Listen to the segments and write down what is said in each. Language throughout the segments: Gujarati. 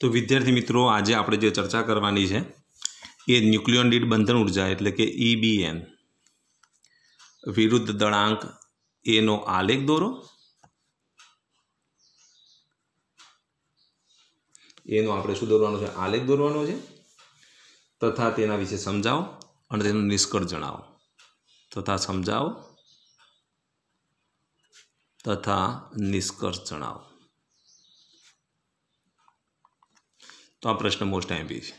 તો વિદ્યાર્થી મિત્રો આજે આપણે જે ચર્ચા કરવાની છે એ ન્યુક્લિયોન ડીડ બંધન ઉર્જા એટલે કે ઈબીએન e વિરુદ્ધ દળાંક એનો આલેખ દોરો એનો આપણે શું દોરવાનો છે આલેખ દોરવાનો છે તથા તેના વિશે સમજાવો અને તેનો નિષ્કર્ષ જણાવો તથા સમજાવો તથા નિષ્કર્ષ જણાવો તો આ પ્રશ્ન મોસ્ટ આઈમ્પી છે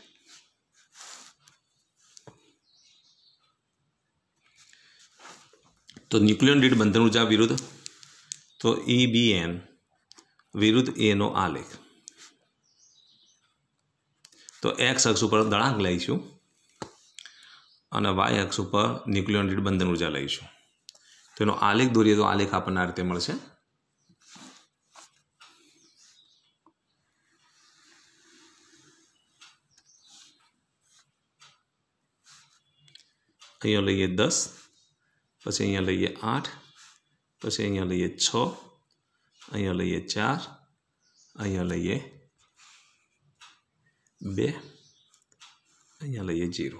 તો ન્યુક્લિયન ડીડ બંધન ઉર્જા વિરુદ્ધ તો ઈ બી એન વિરુદ્ધ એનો આલેખ તો એક્સ અક્ષ ઉપર દળાંક લઈશું અને વાય અક્ષ ઉપર ન્યુક્લિયન ડીડ બંધન ઉર્જા લઈશું તો એનો આલેખ દોરીએ તો આલેખ આપણને આ રીતે મળશે किया लगे 10 પછી અહીંયા લઈએ 8 પછી અહીંયા લઈએ 6 અહીંયા લઈએ 4 અહીંયા લઈએ 2 અહીંયા લઈએ 0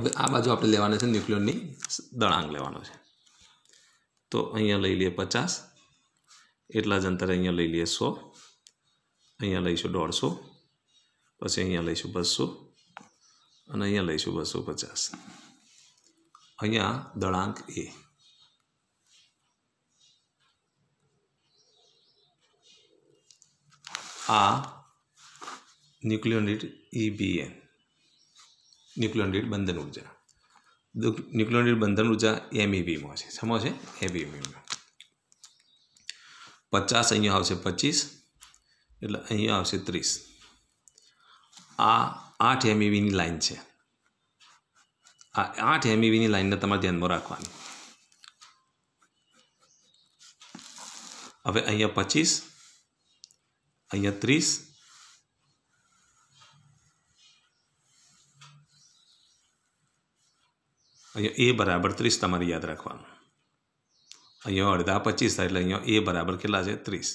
હવે આ બાજુ આપણે લેવાના છે ન્યુક્લિયરની દણાંક લેવાનો છે તો અહીંયા લઈ લે 50 એટલા જ અંતરે અહીંયા લઈ લઈએ સો અહીંયા લઈશું દોઢસો પછી અહીંયા લઈશું બસો અને અહીંયા લઈશું બસો પચાસ અહીંયા દળાંક એ આ ન્યુક્લિયોનિટ ઈબીએન e ન્યુક્લિયોનિટ બંધન ઉર્જા ન્યુક્લિયોનિટ બંધન ઉર્જા એમઈબીમાં e છે શેમાં છે એબીએમઈમાં પચાસ અહીંયા આવશે પચીસ એટલે અહીંયા આવશે ત્રીસ આ આઠ એમઈવીની e લાઇન છે આ આઠ એમઈવીની e લાઇનને તમારે ધ્યાનમાં રાખવાની હવે અહીંયા પચીસ અહીંયા ત્રીસ અહીંયા એ બરાબર ત્રીસ તમારે યાદ રાખવાનું અહીંયા અડધા પચીસ થાય એટલે અહીંયા એ બરાબર કેટલા છે ત્રીસ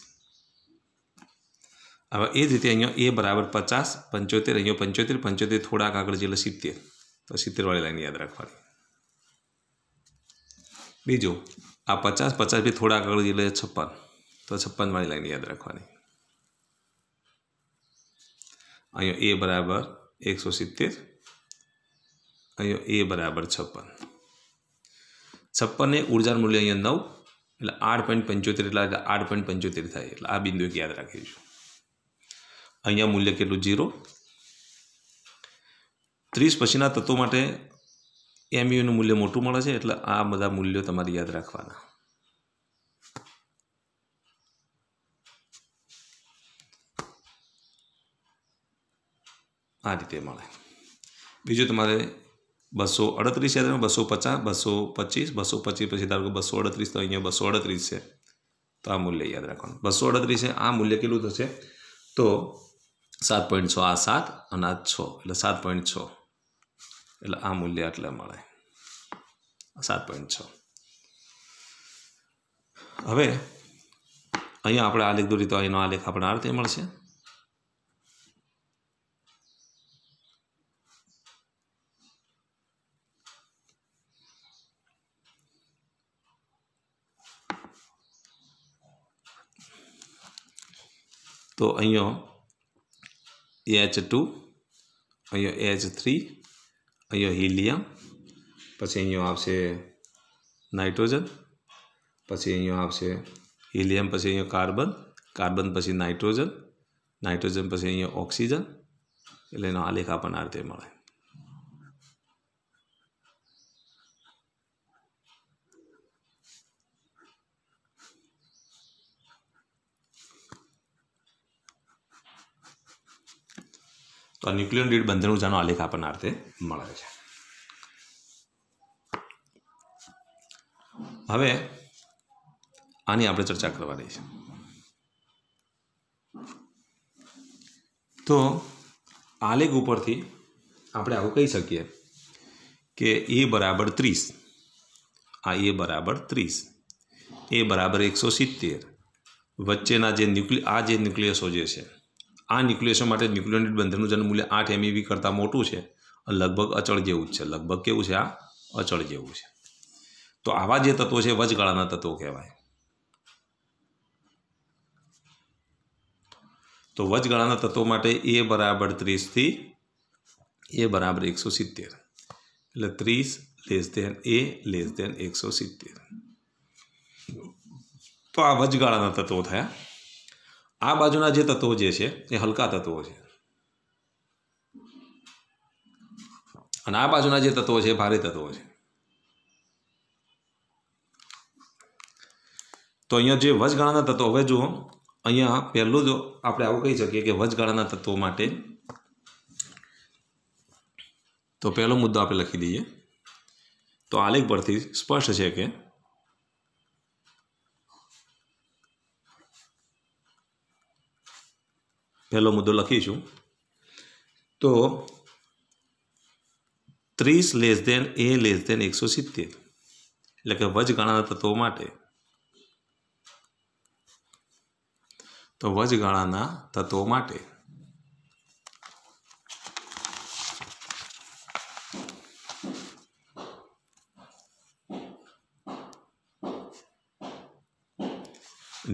હવે એ જ રીતે અહીંયા એ બરાબર પચાસ પંચોતેર અહીંયા પંચોતેર પંચોતેર થોડાક આગળ જે એટલે સિત્તેર તો સિત્તેરવાળી લાઈન યાદ રાખવાની બીજું આ પચાસ પચાસ બી થોડાક આગળ એટલે છપ્પન તો છપ્પનવાળી લાઈન યાદ રાખવાની અહીંયા એ બરાબર એકસો સિત્તેર અહીંયા એ બરાબર છપ્પન છપ્પનને ઉર્જા મૂલ્ય અહીંયા નવ એટલે આઠ પોઈન્ટ પંચોતેર એટલે આઠ પોઈન્ટ પંચોતેર થાય એટલે આ બિંદુ એક યાદ રાખીશું અહીંયા મૂલ્ય કેટલું ઝીરો ત્રીસ પછીના તત્વો માટે એમયુનું મૂલ્ય મોટું મળે છે એટલે આ બધા મૂલ્યો તમારે યાદ રાખવાના આ રીતે મળે બીજું તમારે બસો અડત્રીસ છે બસો પચાસ બસો પચીસ બસો પચીસ પછી ધારો કે બસો અડત્રીસ તો અહીંયા બસો અડત્રીસ છે તો આ મૂલ્ય યાદ રાખવાનું બસો અડત્રીસ છે આ મૂલ્ય કેટલું થશે તો સાત પોઈન્ટ છ આ સાત અને આ છ એટલે સાત પોઈન્ટ છ એટલે આ મૂલ્ય આટલે મળે સાત પોઈન્ટ છ હવે અહીંયા આપણે આ લેખ દોરી તો અહીંનો આ લેખ આપણે આ રીતે મળશે તો અહીંયા એચ ટુ અહીંયા એચ થ્રી અહીંયા હિલિયમ પછી અહીંયા આવશે નાઇટ્રોજન પછી અહીંયા આવશે હિલિયમ પછી અહીંયા કાર્બન કાર્બન પછી નાઇટ્રોજન નાઇટ્રોજન પછી અહીંયા ઓક્સિજન એટલે એનો આલેખ આપણને આ રીતે મળે તો આ ન્યુક્લિયર ડીડ બંધન ઉર્જાનો આલેખ આપણને આ રીતે મળે છે હવે આની આપણે ચર્ચા કરવાની છે તો આલેખ ઉપરથી આપણે આવું કહી શકીએ કે એ બરાબર ત્રીસ આ એ બરાબર ત્રીસ એ બરાબર એકસો સિત્તેર વચ્ચેના જે ન્યુક્લિ આ જે ન્યુક્લિયસો જે છે આ ન્યુક્લિએશન માટે ન્યુક્લિયોનેટ બંધનું જન્મમૂલ્ય આઠ એમઈવી કરતાં મોટું છે લગભગ અચળ જેવું જ છે લગભગ કેવું છે આ અચળ જેવું છે તો આવા જે તત્વો છે વચગાળાના તત્વો કહેવાય તો વચગાળાના તત્વો માટે એ બરાબર ત્રીસથી એ બરાબર એકસો સિત્તેર એટલે ત્રીસ લેસ દેન એ લેસ દેન એકસો સિત્તેર તો આ વચગાળાના તત્વો થયા આ બાજુના જે તત્વો જે છે એ હલકા તત્વો છે અને આ બાજુના જે તત્વો છે ભારે તત્વો છે તો અહીંયા જે વચગાળાના તત્વો હવે જુઓ અહીંયા પહેલું જ આપણે આવું કહી શકીએ કે વચગાળાના તત્વો માટે તો પહેલો મુદ્દો આપણે લખી દઈએ તો આલેખ પરથી સ્પષ્ટ છે કે પહેલો મુદ્દો લખીશું તો ત્રીસ લેસ દેન એ લેસ દેન એકસો સિત્તેર એટલે કે વજગાળાના તત્વો માટે તો વજગાળાના તત્વો માટે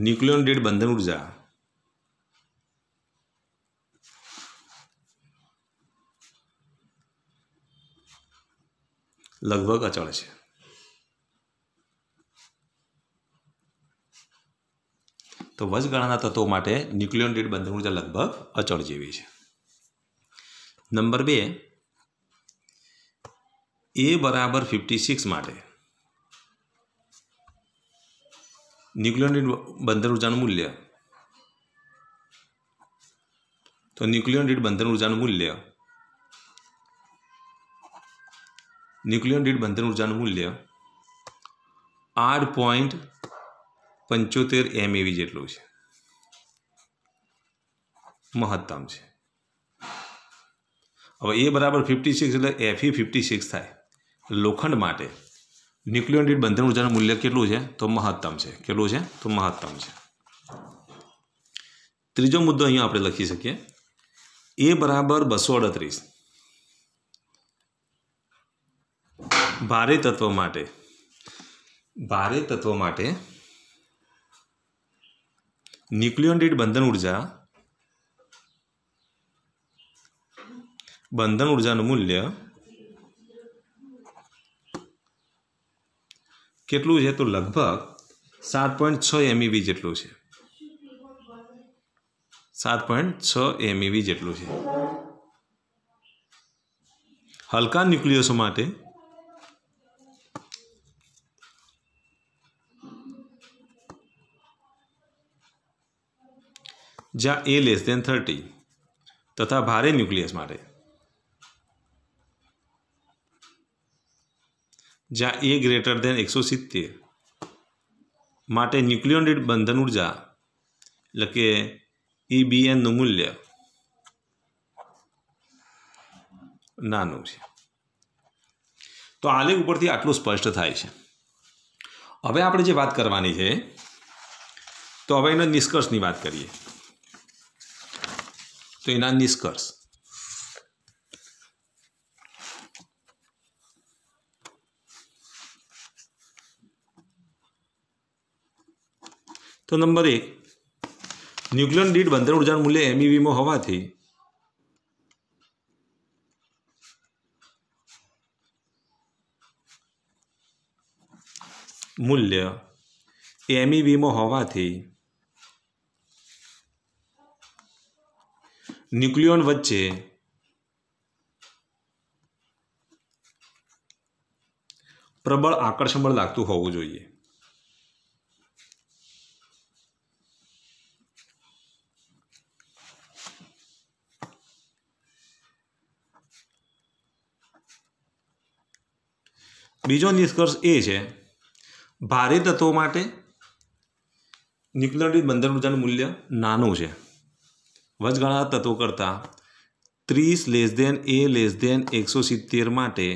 ન્યુક્લિયોન ડેડ બંધન ઉર્જા લગભગ અચળ છે તો વચગાળાના તત્વો માટે ન્યુક્લિયોન ન્યુક્લિયોનરીડ બંધન ઊર્જા લગભગ અચળ જેવી છે નંબર બે એ બરાબર ફિફ્ટી સિક્સ માટે ન્યુક્લિયોન ન્યુક્લિયોનરીડ બંધન ઊર્જાનું મૂલ્ય તો ન્યુક્લિયોનરીડ બંધન ઊર્જાનું મૂલ્ય ન્યુક્લિયન દીઠ બંધન ઉર્જાનું મૂલ્ય આઠ પોઈન્ટ પંચોતેર એમ એવી જેટલું છે મહત્તમ છે હવે એ બરાબર ફિફ્ટી સિક્સ એટલે એફઈ ફિફ્ટી સિક્સ થાય લોખંડ માટે ન્યુક્લિયન દીઠ બંધન ઉર્જાનું મૂલ્ય કેટલું છે તો મહત્તમ છે કેટલું છે તો મહત્તમ છે ત્રીજો મુદ્દો અહીંયા આપણે લખી શકીએ એ બરાબર બસો અડત્રીસ ભારે તત્વ માટે ભારે તત્વ માટે ન્યુક્લિયોન બંધન ઉર્જા બંધન ઉર્જાનું મૂલ્ય કેટલું છે તો લગભગ સાત પોઈન્ટ છ એમઈવી જેટલું છે સાત પોઈન્ટ છ એમઈવી જેટલું છે હલકા ન્યુક્લિયસો માટે જ્યાં એ લેસ દેન થર્ટી તથા ભારે ન્યુક્લિયસ માટે જ્યાં એ ગ્રેટર દેન એકસો સિત્તેર માટે ન્યુક્લિયોન બંધન ઉર્જા એટલે કે ઈબીએનનું e મૂલ્ય નાનું છે તો આલેખ ઉપરથી આટલું સ્પષ્ટ થાય છે હવે આપણે જે વાત કરવાની છે તો હવે એના નિષ્કર્ષની વાત કરીએ તો ઇના નિસ્કર્ષ તો નંબર 1 ન્યુક્લિયન દીડ બંદર ઊર્જાનું મૂલ્ય એમવી માં હોવાથી મૂલ્ય એમવી માં હોવાથી ન્યુક્લિયોન વચ્ચે પ્રબળ આકર્ષણ લાગતું હોવું જોઈએ બીજો નિષ્કર્ષ એ છે ભારે તત્વો માટે ન્યુક્લિયર બંધન ઉર્જાનું મૂલ્ય નાનું છે વચગાળા તત્વો કરતાં ત્રીસ લેસ દેન એ લેસ દેન એકસો સિત્તેર માટે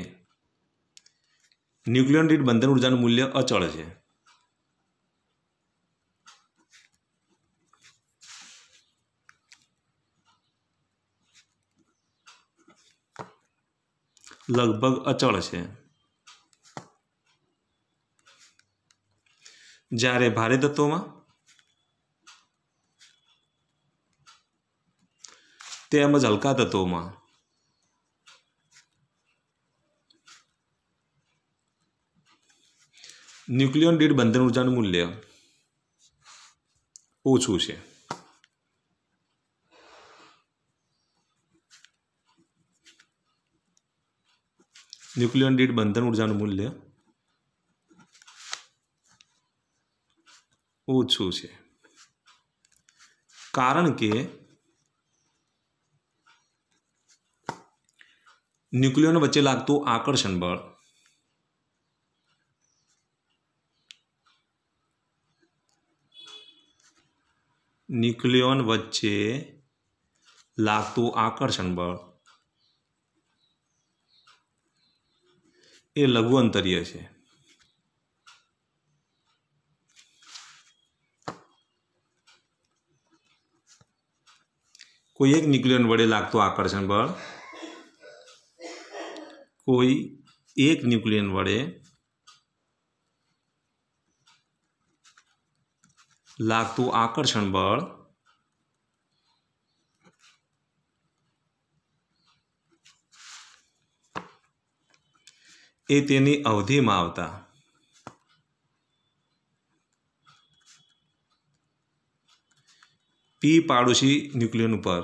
ન્યુક્લિયન દીઠ બંધન ઉર્જાનું મૂલ્ય અચળ છે લગભગ અચળ છે જ્યારે ભારે તત્વોમાં તેમજ હલકા તત્વોમાં ન્યુક્લિયોન દીઠ બંધન ઉર્જાનું મૂલ્ય ઓછું છે ન્યુક્લિયોન દીઠ બંધન ઉર્જાનું મૂલ્ય ઓછું છે કારણ કે ન્યુક્લિયોન વચ્ચે લાગતું આકર્ષણ બળ ન્યુક્લિયોન વચ્ચે લાગતું આકર્ષણ બળ એ લઘુ અંતરીય છે કોઈ એક ન્યુક્લિયોન વડે લાગતું આકર્ષણ બળ કોઈ એક ન્યુક્લિયન વડે લાગતું આકર્ષણ બળ એ તેની અવધિમાં આવતા પી પાડોશી ન્યુક્લિયન ઉપર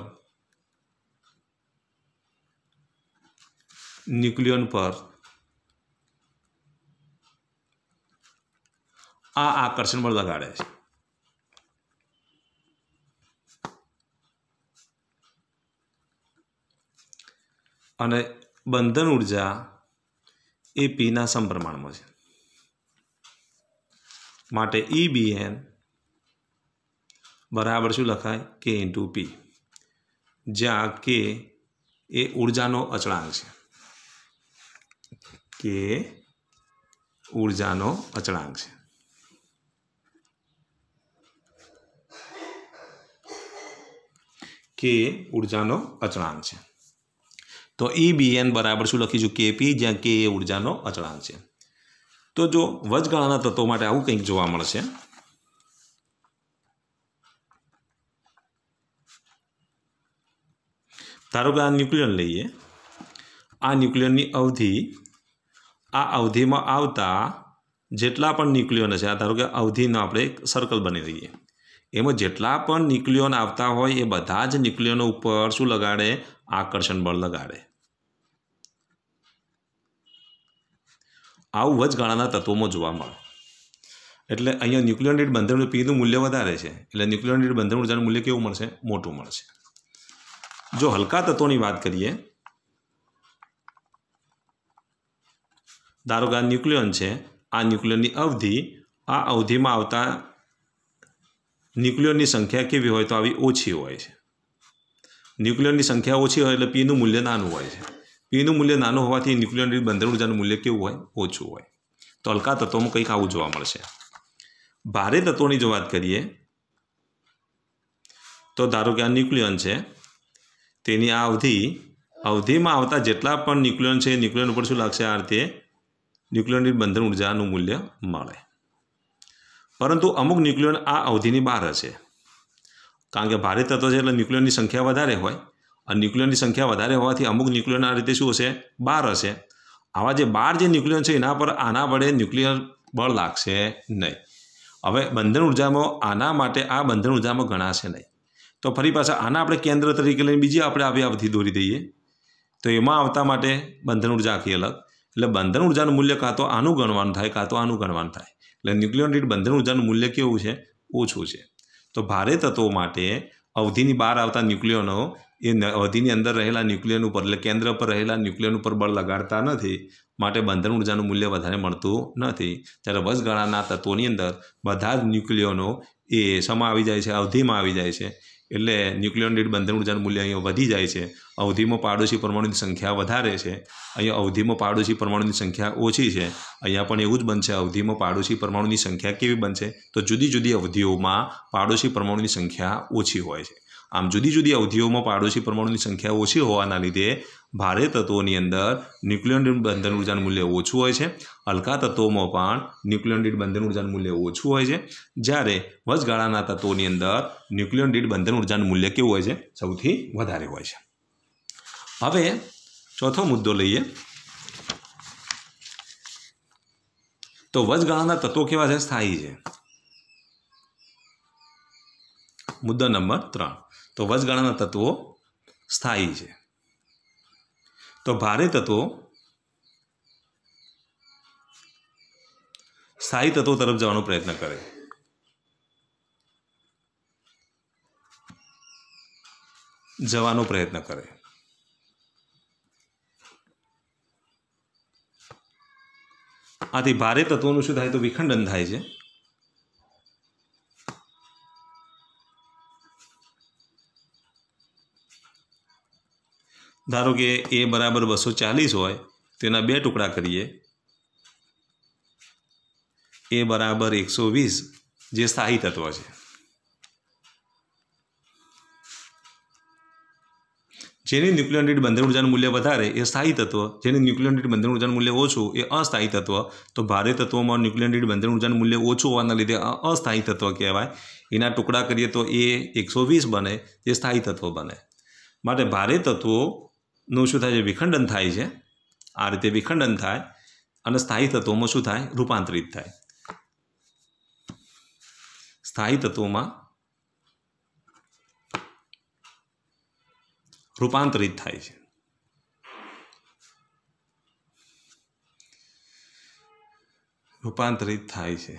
ન્યુક્લિયન પર આ આકર્ષણ બળ લગાડે છે અને બંધન ઉર્જા એ પીના સમપ્રમાણમાં છે માટે ઈ e બીએન બરાબર શું લખાય કે ઇન્ટુ પી જ્યાં કે એ ઉર્જાનો અચળાંક છે કે ઉર્જાનો અચળાંક છે કે ઉર્જાનો અચળાંક છે તો ઈ e એન બરાબર શું લખીશું કેપી જ્યાં કે એ ઉર્જાનો અચળાંક છે તો જો વચગાળાના તત્વો માટે આવું કંઈક જોવા મળશે ધારો કે આ ન્યુક્લિયર લઈએ આ ન્યુક્લિયરની અવધિ આ અવધિમાં આવતા જેટલા પણ ન્યુક્લિયોન હશે આ ધારો કે અવધિનો આપણે એક સર્કલ બની દઈએ એમાં જેટલા પણ ન્યુક્લિયોન આવતા હોય એ બધા જ ન્યુક્લિયોનો ઉપર શું લગાડે આકર્ષણ બળ લગાડે આવું જ ગાળાના તત્વોમાં જોવા મળે એટલે અહીંયા ન્યુક્લિયન રેટ બંધારણ પીનું મૂલ્ય વધારે છે એટલે ન્યુક્લિયન રેટ બંધારણ ઊર્જાનું મૂલ્ય કેવું મળશે મોટું મળશે જો હલકા તત્વોની વાત કરીએ ધારો કે આ ન્યુક્લિયોન છે આ ન્યુક્લિયોનની અવધિ આ અવધિમાં આવતા ન્યુક્લિયોનની સંખ્યા કેવી હોય તો આવી ઓછી હોય છે ન્યુક્લિયોનની સંખ્યા ઓછી હોય એટલે પીનું મૂલ્ય નાનું હોય છે પીનું મૂલ્ય નાનું હોવાથી ન્યુક્લિયોનની બંદર ઉર્જાનું મૂલ્ય કેવું હોય ઓછું હોય તો હલકા તત્વોમાં કંઈક આવું જોવા મળશે ભારે તત્વોની જો વાત કરીએ તો ધારો કે આ ન્યુક્લિયોન છે તેની આ અવધિ અવધિમાં આવતા જેટલા પણ ન્યુક્લિયોન છે ન્યુક્લિયન ઉપર શું લાગશે આ રીતે ન્યુક્લિયોનની બંધન ઉર્જાનું મૂલ્ય મળે પરંતુ અમુક ન્યુક્લિયોન આ અવધિની બહાર હશે કારણ કે ભારે તત્વ છે એટલે ન્યુક્લિયોનની સંખ્યા વધારે હોય અને ન્યુક્લિયોનની સંખ્યા વધારે હોવાથી અમુક ન્યુક્લિયોન આ રીતે શું હશે બહાર હશે આવા જે બાર જે ન્યુક્લિયોન છે એના પર આના વડે ન્યુક્લિયર બળ લાગશે નહીં હવે બંધન ઉર્જામાં આના માટે આ બંધન ઉર્જામાં ગણાશે નહીં તો ફરી પાછા આના આપણે કેન્દ્ર તરીકે લઈને બીજી આપણે આવી અવધિ દોરી દઈએ તો એમાં આવતા માટે બંધન ઉર્જા આખી અલગ લે બંધન ઊર્જાનું મૂલ્ય કાતો આનું ગણવાનું થાય કાતો આનું ગણવાનું થાય એટલે ન્યુક્લિઓન દીઠ બંધન ઊર્જાનું મૂલ્ય કેવું છે ઓછું છે તો ભારે તત્વ માટે અવધીની બહાર આવતા ન્યુક્લિઓનો એ અવધીની અંદર રહેલા ન્યુક્લિઓન ઉપર કેન્દ્ર પર રહેલા ન્યુક્લિઓન ઉપર બળ લગાડતા નથી માટે બંધન ઊર્જાનું મૂલ્ય વધારે મળતું નથી એટલે બસ ગણાના તત્વોની અંદર બધા જ ન્યુક્લિઓનો એ સમાવી જાય છે અવધીમાં આવી જાય છે એટલે ન્યુક્લિયર દીઠ બંધન ઉર્જાનું મૂલ્ય અહીંયા વધી જાય છે અવધિમાં પાડોશી પરમાણુની સંખ્યા વધારે છે અહીંયા અવધિમાં પાડોશી પરમાણુની સંખ્યા ઓછી છે અહીંયા પણ એવું જ બનશે અવધિમાં પાડોશી પરમાણુની સંખ્યા કેવી બનશે તો જુદી જુદી અવધિઓમાં પાડોશી પરમાણુની સંખ્યા ઓછી હોય છે આમ જુદી જુદી અવધિઓમાં પાડોશી પરમાણુની સંખ્યા ઓછી હોવાના લીધે ભારે તત્વોની અંદર ન્યુક્લિયોન્ડિડ બંધન ઉર્જાનું મૂલ્ય ઓછું હોય છે હલકા તત્વોમાં પણ ન્યુક્લિયોન્ડિડ બંધન ઉર્જાનું મૂલ્ય ઓછું હોય છે જ્યારે વચગાળાના તત્વોની અંદર ન્યુક્લિયોન્ડિડ બંધન ઉર્જાનું મૂલ્ય કેવું હોય છે સૌથી વધારે હોય છે હવે ચોથો મુદ્દો લઈએ તો વચગાળાના તત્વો કેવા છે સ્થાયી છે મુદ્દા નંબર ત્રણ તો વચગાળાના તત્વો સ્થાયી છે તો ભારે તત્વો સ્થાયી તત્વો તરફ જવાનો પ્રયત્ન કરે જવાનો પ્રયત્ન કરે આથી ભારે તત્વોનું શું થાય તો વિખંડન થાય છે ધારો કે એ બરાબર બસો ચાલીસ હોય તો એના બે ટુકડા કરીએ એ બરાબર એકસો વીસ જે સ્થાયી તત્વ છે જેની ન્યુક્લિયર બંધન ઉર્જાનું મૂલ્ય વધારે એ સ્થાયી તત્વ જેની ન્યુક્લિયર દીઠ બંધન ઉર્જાનું મૂલ્ય ઓછું એ અસ્થાયી તત્વ તો ભારે તત્વોમાં ન્યુક્લિયર બંધન ઉર્જાનું મૂલ્ય ઓછું હોવાના લીધે અસ્થાયી તત્વ કહેવાય એના ટુકડા કરીએ તો એ એકસો વીસ બને જે સ્થાયી તત્વ બને માટે ભારે તત્વો નું શું થાય છે વિખંડન થાય છે આ રીતે વિખંડન થાય અને સ્થાયી તત્વોમાં શું થાય રૂપાંતરિત થાય સ્થાયી તત્વોમાં રૂપાંતરિત થાય છે રૂપાંતરિત થાય છે